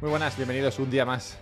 Muy buenas, bienvenidos un día más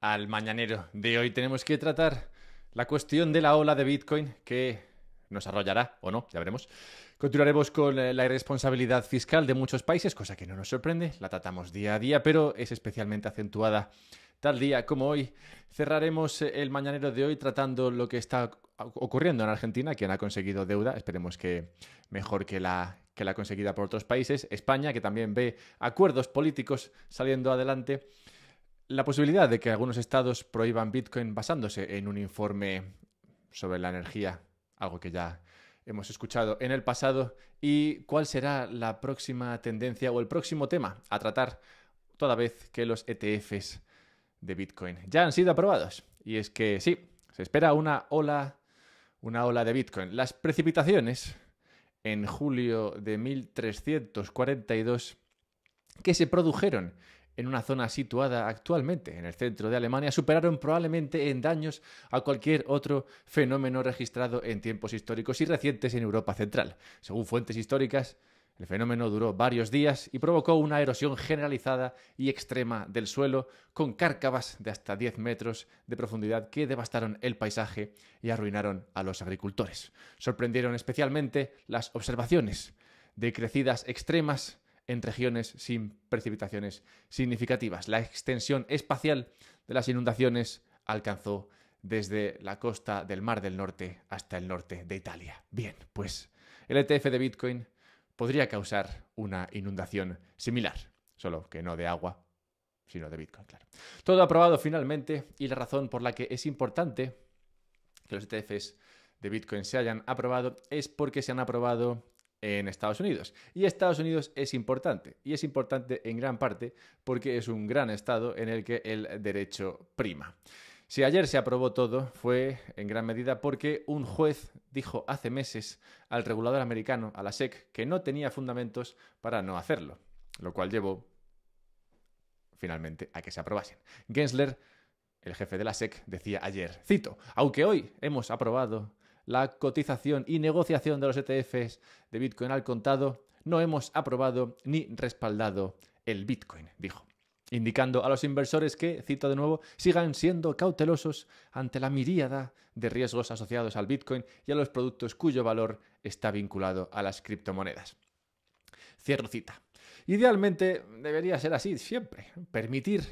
al mañanero de hoy. Tenemos que tratar la cuestión de la ola de Bitcoin que nos arrollará o no, ya veremos. Continuaremos con eh, la irresponsabilidad fiscal de muchos países, cosa que no nos sorprende, la tratamos día a día, pero es especialmente acentuada tal día como hoy. Cerraremos eh, el mañanero de hoy tratando lo que está ocurriendo en Argentina, quien ha conseguido deuda, esperemos que mejor que la que la conseguida por otros países, España, que también ve acuerdos políticos saliendo adelante. La posibilidad de que algunos estados prohíban Bitcoin basándose en un informe sobre la energía, algo que ya hemos escuchado en el pasado, y cuál será la próxima tendencia o el próximo tema a tratar toda vez que los ETFs de Bitcoin ya han sido aprobados. Y es que sí, se espera una ola, una ola de Bitcoin. Las precipitaciones en julio de 1342 que se produjeron en una zona situada actualmente en el centro de Alemania superaron probablemente en daños a cualquier otro fenómeno registrado en tiempos históricos y recientes en Europa Central. Según fuentes históricas, el fenómeno duró varios días y provocó una erosión generalizada y extrema del suelo, con cárcavas de hasta 10 metros de profundidad que devastaron el paisaje y arruinaron a los agricultores. Sorprendieron especialmente las observaciones de crecidas extremas en regiones sin precipitaciones significativas. La extensión espacial de las inundaciones alcanzó desde la costa del Mar del Norte hasta el norte de Italia. Bien, pues el ETF de Bitcoin podría causar una inundación similar, solo que no de agua, sino de Bitcoin, claro. Todo aprobado finalmente y la razón por la que es importante que los ETFs de Bitcoin se hayan aprobado es porque se han aprobado en Estados Unidos. Y Estados Unidos es importante, y es importante en gran parte porque es un gran estado en el que el derecho prima. Si ayer se aprobó todo, fue en gran medida porque un juez dijo hace meses al regulador americano, a la SEC, que no tenía fundamentos para no hacerlo, lo cual llevó finalmente a que se aprobasen. Gensler, el jefe de la SEC, decía ayer, cito, aunque hoy hemos aprobado la cotización y negociación de los ETFs de Bitcoin al contado, no hemos aprobado ni respaldado el Bitcoin, dijo indicando a los inversores que, cito de nuevo, sigan siendo cautelosos ante la miríada de riesgos asociados al Bitcoin y a los productos cuyo valor está vinculado a las criptomonedas. Cierro cita. Idealmente debería ser así siempre, permitir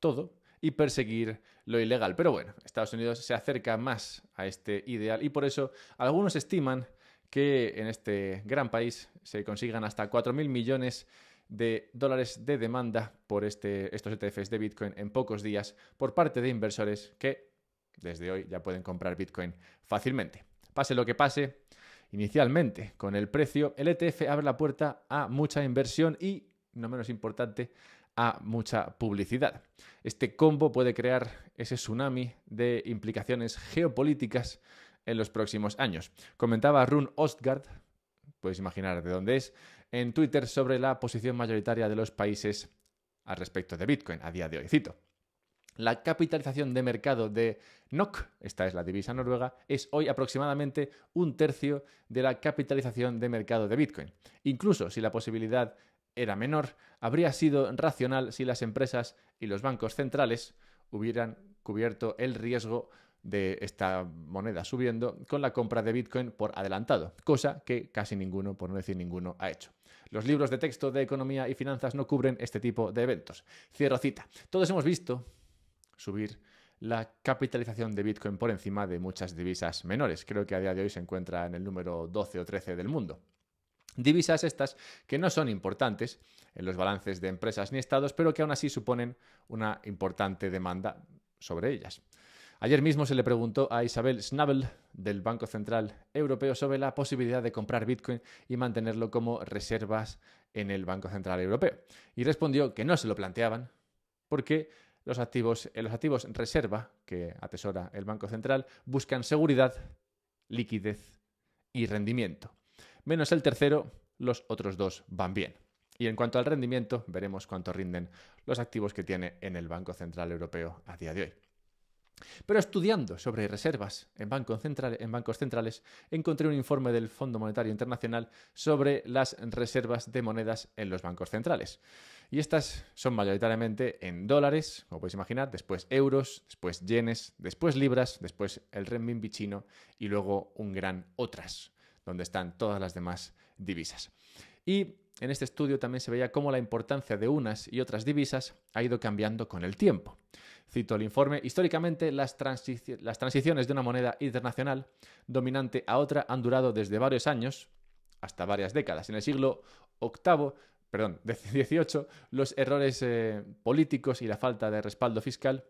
todo y perseguir lo ilegal. Pero bueno, Estados Unidos se acerca más a este ideal y por eso algunos estiman que en este gran país se consigan hasta 4.000 millones de dólares de demanda por este, estos ETFs de Bitcoin en pocos días por parte de inversores que desde hoy ya pueden comprar Bitcoin fácilmente. Pase lo que pase, inicialmente con el precio, el ETF abre la puerta a mucha inversión y, no menos importante, a mucha publicidad. Este combo puede crear ese tsunami de implicaciones geopolíticas en los próximos años. Comentaba Rune Ostgard, Puedes imaginar de dónde es, en Twitter sobre la posición mayoritaria de los países al respecto de Bitcoin a día de hoy. Cito. La capitalización de mercado de NOC, esta es la divisa noruega, es hoy aproximadamente un tercio de la capitalización de mercado de Bitcoin. Incluso si la posibilidad era menor, habría sido racional si las empresas y los bancos centrales hubieran cubierto el riesgo de esta moneda subiendo con la compra de Bitcoin por adelantado, cosa que casi ninguno, por no decir ninguno, ha hecho. Los libros de texto de economía y finanzas no cubren este tipo de eventos. Cierro cita. Todos hemos visto subir la capitalización de Bitcoin por encima de muchas divisas menores. Creo que a día de hoy se encuentra en el número 12 o 13 del mundo. Divisas estas que no son importantes en los balances de empresas ni estados, pero que aún así suponen una importante demanda sobre ellas. Ayer mismo se le preguntó a Isabel Schnabel del Banco Central Europeo sobre la posibilidad de comprar Bitcoin y mantenerlo como reservas en el Banco Central Europeo. Y respondió que no se lo planteaban porque los activos, eh, los activos reserva que atesora el Banco Central buscan seguridad, liquidez y rendimiento. Menos el tercero, los otros dos van bien. Y en cuanto al rendimiento, veremos cuánto rinden los activos que tiene en el Banco Central Europeo a día de hoy. Pero estudiando sobre reservas en, bancos centrales, encontré un informe del Fondo Monetario Internacional sobre las reservas de monedas en los bancos centrales. Y estas son mayoritariamente en dólares, como podéis imaginar, después euros, después yenes, después libras, después el renminbi chino y luego un gran otras, donde están todas las demás divisas. Y en este estudio también se veía cómo la importancia de unas y otras divisas ha ido cambiando con el tiempo. Cito el informe, históricamente las, transiciones de una moneda internacional dominante a otra han durado desde varios años hasta varias décadas. En el siglo VIII perdón, los errores eh, políticos y la falta de respaldo fiscal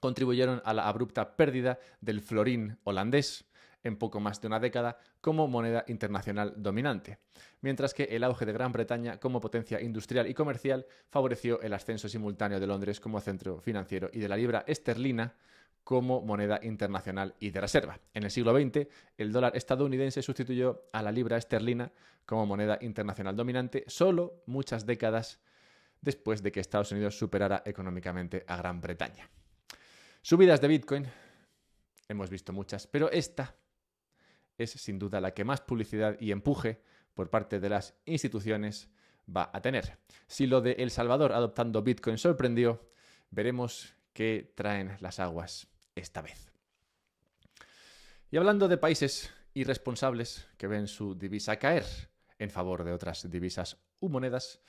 contribuyeron a la abrupta pérdida del florín holandés, en poco más de una década como moneda internacional dominante, mientras que el auge de Gran Bretaña como potencia industrial y comercial favoreció el ascenso simultáneo de Londres como centro financiero y de la libra esterlina como moneda internacional y de reserva. En el siglo XX, el dólar estadounidense sustituyó a la libra esterlina como moneda internacional dominante solo muchas décadas después de que Estados Unidos superara económicamente a Gran Bretaña. Subidas de Bitcoin, hemos visto muchas, pero esta es sin duda la que más publicidad y empuje por parte de las instituciones va a tener. Si lo de El Salvador adoptando Bitcoin sorprendió, veremos qué traen las aguas esta vez. Y hablando de países irresponsables que ven su divisa caer en favor de otras divisas u monedas,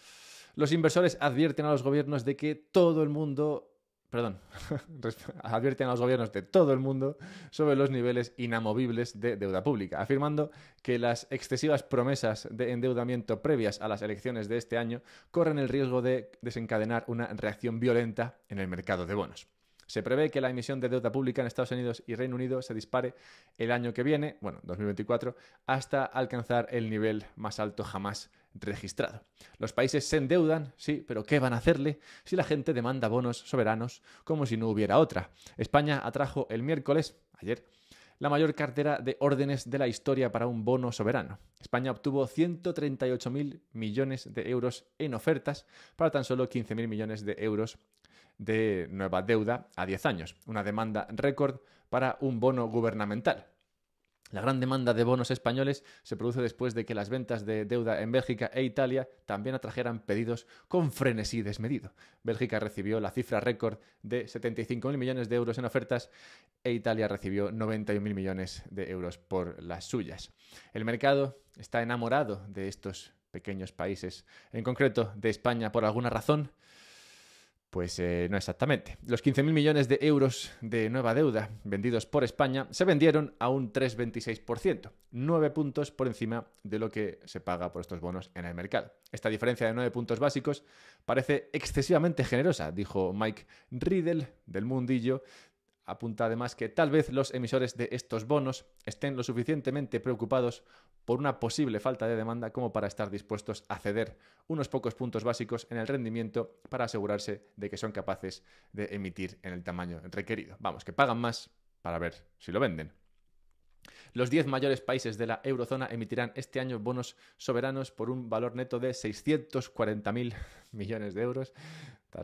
los inversores advierten a los gobiernos de que todo el mundo perdón, advierten a los gobiernos de todo el mundo sobre los niveles inamovibles de deuda pública, afirmando que las excesivas promesas de endeudamiento previas a las elecciones de este año corren el riesgo de desencadenar una reacción violenta en el mercado de bonos. Se prevé que la emisión de deuda pública en Estados Unidos y Reino Unido se dispare el año que viene, bueno, 2024, hasta alcanzar el nivel más alto jamás registrado. Los países se endeudan, sí, pero ¿qué van a hacerle si la gente demanda bonos soberanos como si no hubiera otra? España atrajo el miércoles, ayer, la mayor cartera de órdenes de la historia para un bono soberano. España obtuvo 138.000 millones de euros en ofertas para tan solo 15.000 millones de euros de nueva deuda a 10 años, una demanda récord para un bono gubernamental. La gran demanda de bonos españoles se produce después de que las ventas de deuda en Bélgica e Italia también atrajeran pedidos con frenesí desmedido. Bélgica recibió la cifra récord de 75.000 millones de euros en ofertas e Italia recibió 91.000 millones de euros por las suyas. El mercado está enamorado de estos pequeños países, en concreto de España por alguna razón, pues eh, no exactamente. Los 15.000 millones de euros de nueva deuda vendidos por España se vendieron a un 3,26%, nueve puntos por encima de lo que se paga por estos bonos en el mercado. Esta diferencia de nueve puntos básicos parece excesivamente generosa, dijo Mike Riddle del Mundillo, Apunta además que tal vez los emisores de estos bonos estén lo suficientemente preocupados por una posible falta de demanda como para estar dispuestos a ceder unos pocos puntos básicos en el rendimiento para asegurarse de que son capaces de emitir en el tamaño requerido. Vamos, que pagan más para ver si lo venden. Los 10 mayores países de la eurozona emitirán este año bonos soberanos por un valor neto de 640.000 millones de euros, tan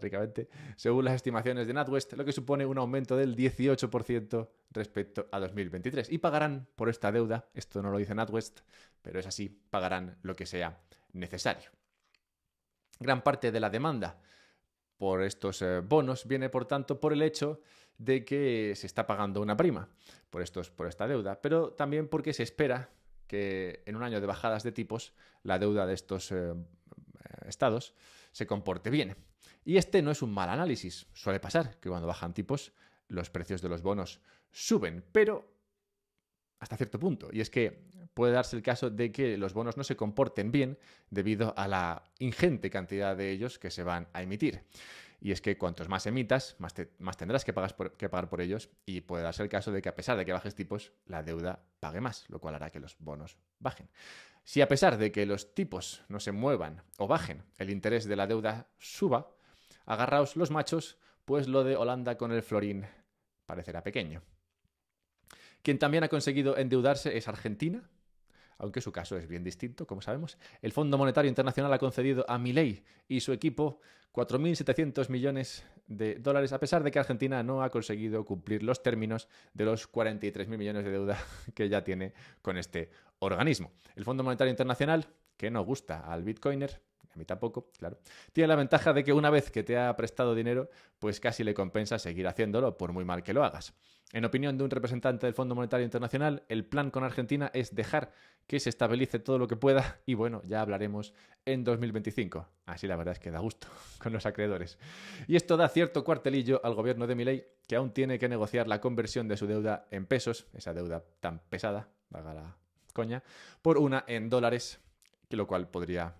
según las estimaciones de NatWest, lo que supone un aumento del 18% respecto a 2023. Y pagarán por esta deuda, esto no lo dice NatWest, pero es así, pagarán lo que sea necesario. Gran parte de la demanda por estos eh, bonos viene, por tanto, por el hecho de que se está pagando una prima por, estos, por esta deuda, pero también porque se espera que en un año de bajadas de tipos la deuda de estos eh, estados se comporte bien. Y este no es un mal análisis. Suele pasar que cuando bajan tipos los precios de los bonos suben, pero hasta cierto punto. Y es que puede darse el caso de que los bonos no se comporten bien debido a la ingente cantidad de ellos que se van a emitir. Y es que cuantos más emitas, más, más tendrás que, que pagar por ellos y puede darse el caso de que a pesar de que bajes tipos, la deuda pague más, lo cual hará que los bonos bajen. Si a pesar de que los tipos no se muevan o bajen, el interés de la deuda suba, agarraos los machos, pues lo de Holanda con el florín parecerá pequeño. Quien también ha conseguido endeudarse es Argentina, aunque su caso es bien distinto, como sabemos. El Fondo Monetario Internacional ha concedido a Milei y su equipo 4.700 millones de dólares, a pesar de que Argentina no ha conseguido cumplir los términos de los 43.000 millones de deuda que ya tiene con este organismo. El Fondo Monetario Internacional, que no gusta al Bitcoiner, a mí tampoco, claro, tiene la ventaja de que una vez que te ha prestado dinero, pues casi le compensa seguir haciéndolo, por muy mal que lo hagas. En opinión de un representante del Fondo Monetario Internacional, el plan con Argentina es dejar que se estabilice todo lo que pueda y bueno, ya hablaremos en 2025. Así la verdad es que da gusto con los acreedores. Y esto da cierto cuartelillo al gobierno de Miley, que aún tiene que negociar la conversión de su deuda en pesos, esa deuda tan pesada, valga la coña, por una en dólares, que lo cual podría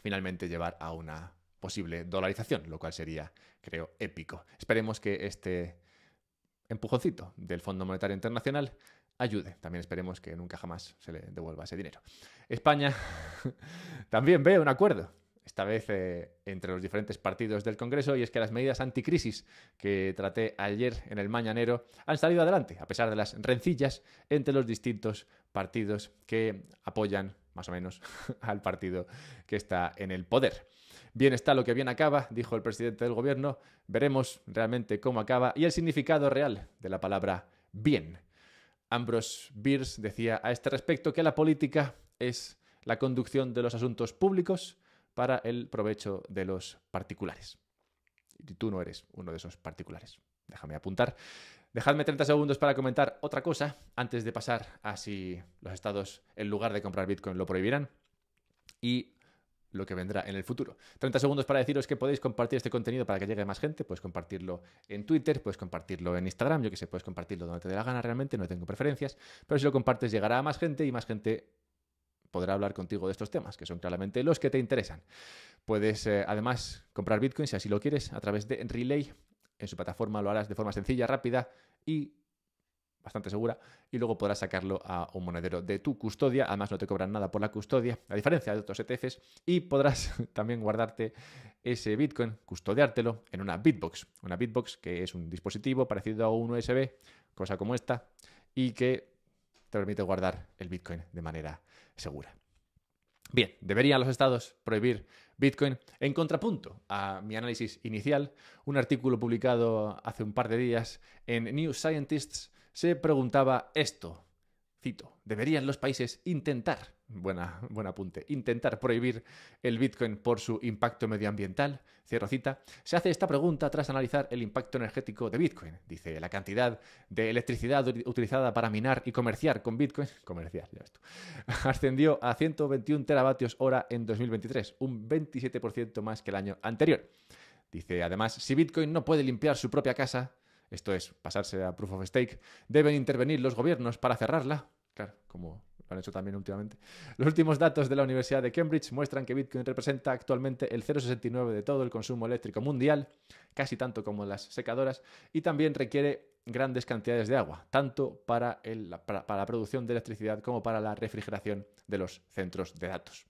finalmente llevar a una posible dolarización, lo cual sería, creo, épico. Esperemos que este empujoncito del Fondo Monetario Internacional ayude. También esperemos que nunca jamás se le devuelva ese dinero. España también ve un acuerdo, esta vez eh, entre los diferentes partidos del Congreso, y es que las medidas anticrisis que traté ayer en el Mañanero han salido adelante, a pesar de las rencillas entre los distintos partidos que apoyan más o menos, al partido que está en el poder. Bien está lo que bien acaba, dijo el presidente del gobierno. Veremos realmente cómo acaba y el significado real de la palabra bien. Ambrose Bierce decía a este respecto que la política es la conducción de los asuntos públicos para el provecho de los particulares. Y tú no eres uno de esos particulares. Déjame apuntar. Dejadme 30 segundos para comentar otra cosa antes de pasar a si los estados, en lugar de comprar Bitcoin, lo prohibirán. Y lo que vendrá en el futuro. 30 segundos para deciros que podéis compartir este contenido para que llegue a más gente. Puedes compartirlo en Twitter, puedes compartirlo en Instagram, yo que sé, puedes compartirlo donde te dé la gana realmente, no tengo preferencias. Pero si lo compartes llegará a más gente y más gente podrá hablar contigo de estos temas, que son claramente los que te interesan. Puedes eh, además comprar Bitcoin si así lo quieres a través de Relay, en su plataforma, lo harás de forma sencilla, rápida y bastante segura, y luego podrás sacarlo a un monedero de tu custodia, además no te cobran nada por la custodia, a diferencia de otros ETFs, y podrás también guardarte ese Bitcoin, custodiártelo en una Bitbox, una Bitbox que es un dispositivo parecido a un USB, cosa como esta, y que te permite guardar el Bitcoin de manera segura. Bien, ¿deberían los estados prohibir Bitcoin. En contrapunto a mi análisis inicial, un artículo publicado hace un par de días en New Scientists se preguntaba esto, cito, ¿deberían los países intentar buena, buen apunte, intentar prohibir el Bitcoin por su impacto medioambiental, cierro cita, se hace esta pregunta tras analizar el impacto energético de Bitcoin. Dice, la cantidad de electricidad utilizada para minar y comerciar con Bitcoin, comerciar, ya ves tú, ascendió a 121 teravatios hora en 2023, un 27% más que el año anterior. Dice, además, si Bitcoin no puede limpiar su propia casa, esto es, pasarse a proof of stake, deben intervenir los gobiernos para cerrarla. Claro, como han hecho también últimamente. Los últimos datos de la Universidad de Cambridge muestran que Bitcoin representa actualmente el 0,69 de todo el consumo eléctrico mundial, casi tanto como las secadoras, y también requiere grandes cantidades de agua, tanto para, para la producción de electricidad como para la refrigeración de los centros de datos.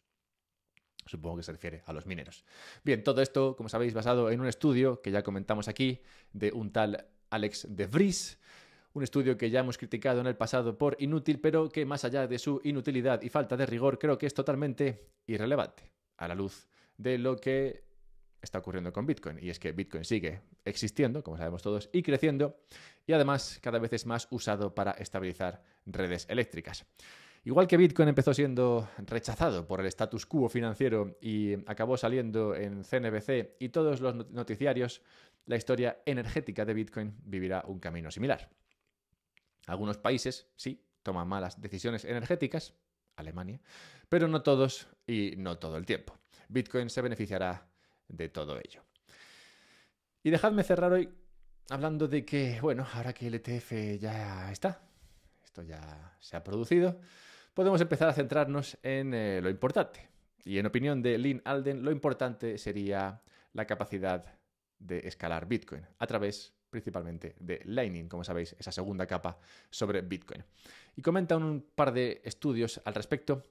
Supongo que se refiere a los mineros. Bien, todo esto, como sabéis, basado en un estudio que ya comentamos aquí de un tal Alex de Vries, un estudio que ya hemos criticado en el pasado por inútil, pero que más allá de su inutilidad y falta de rigor, creo que es totalmente irrelevante a la luz de lo que está ocurriendo con Bitcoin. Y es que Bitcoin sigue existiendo, como sabemos todos, y creciendo, y además cada vez es más usado para estabilizar redes eléctricas. Igual que Bitcoin empezó siendo rechazado por el status quo financiero y acabó saliendo en CNBC y todos los noticiarios, la historia energética de Bitcoin vivirá un camino similar. Algunos países, sí, toman malas decisiones energéticas, Alemania, pero no todos y no todo el tiempo. Bitcoin se beneficiará de todo ello. Y dejadme cerrar hoy hablando de que, bueno, ahora que el ETF ya está, esto ya se ha producido, podemos empezar a centrarnos en eh, lo importante. Y en opinión de Lynn Alden, lo importante sería la capacidad de escalar Bitcoin a través de principalmente de Lightning, como sabéis, esa segunda capa sobre Bitcoin. Y comenta un par de estudios al respecto,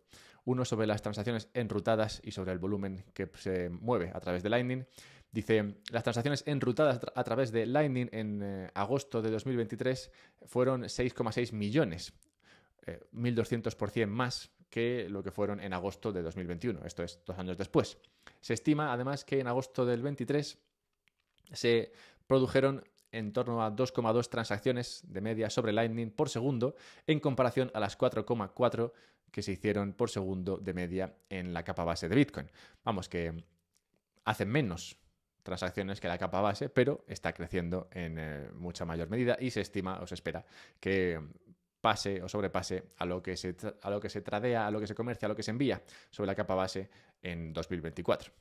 uno sobre las transacciones enrutadas y sobre el volumen que se mueve a través de Lightning. Dice, las transacciones enrutadas a través de Lightning en eh, agosto de 2023 fueron 6,6 millones, 1.200% eh, más que lo que fueron en agosto de 2021, esto es dos años después. Se estima además que en agosto del 23 se produjeron en torno a 2,2 transacciones de media sobre Lightning por segundo en comparación a las 4,4 que se hicieron por segundo de media en la capa base de Bitcoin. Vamos, que hacen menos transacciones que la capa base, pero está creciendo en eh, mucha mayor medida y se estima o se espera que pase o sobrepase a lo, que se a lo que se tradea, a lo que se comercia, a lo que se envía sobre la capa base en 2024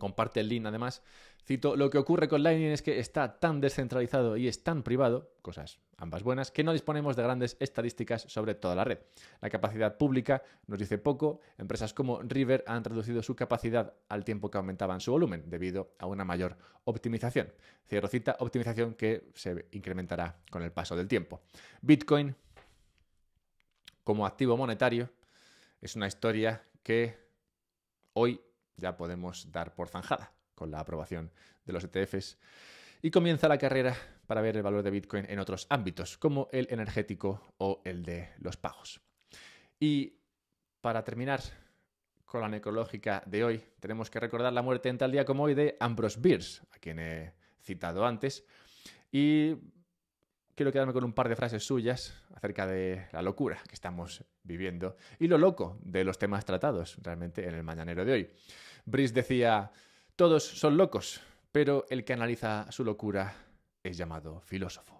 comparte el link además, cito, lo que ocurre con Lightning es que está tan descentralizado y es tan privado, cosas ambas buenas, que no disponemos de grandes estadísticas sobre toda la red. La capacidad pública nos dice poco, empresas como River han reducido su capacidad al tiempo que aumentaban su volumen debido a una mayor optimización. Cierro cita, optimización que se incrementará con el paso del tiempo. Bitcoin como activo monetario es una historia que hoy ya podemos dar por zanjada con la aprobación de los ETFs. Y comienza la carrera para ver el valor de Bitcoin en otros ámbitos, como el energético o el de los pagos. Y para terminar con la necrológica de hoy, tenemos que recordar la muerte en tal día como hoy de Ambrose Bierce, a quien he citado antes. Y quiero quedarme con un par de frases suyas acerca de la locura que estamos viviendo y lo loco de los temas tratados realmente en el mañanero de hoy. Brice decía, todos son locos, pero el que analiza su locura es llamado filósofo.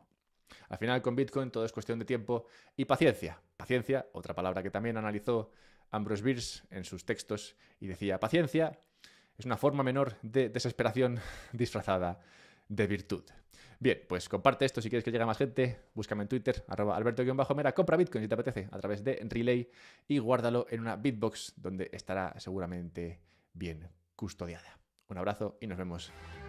Al final con Bitcoin todo es cuestión de tiempo y paciencia. Paciencia, otra palabra que también analizó Ambrose Bierce en sus textos y decía, paciencia es una forma menor de desesperación disfrazada de virtud. Bien, pues comparte esto si quieres que llegue a más gente. Búscame en Twitter, arroba alberto-mera, compra Bitcoin si te apetece a través de Relay y guárdalo en una Bitbox donde estará seguramente bien custodiada. Un abrazo y nos vemos.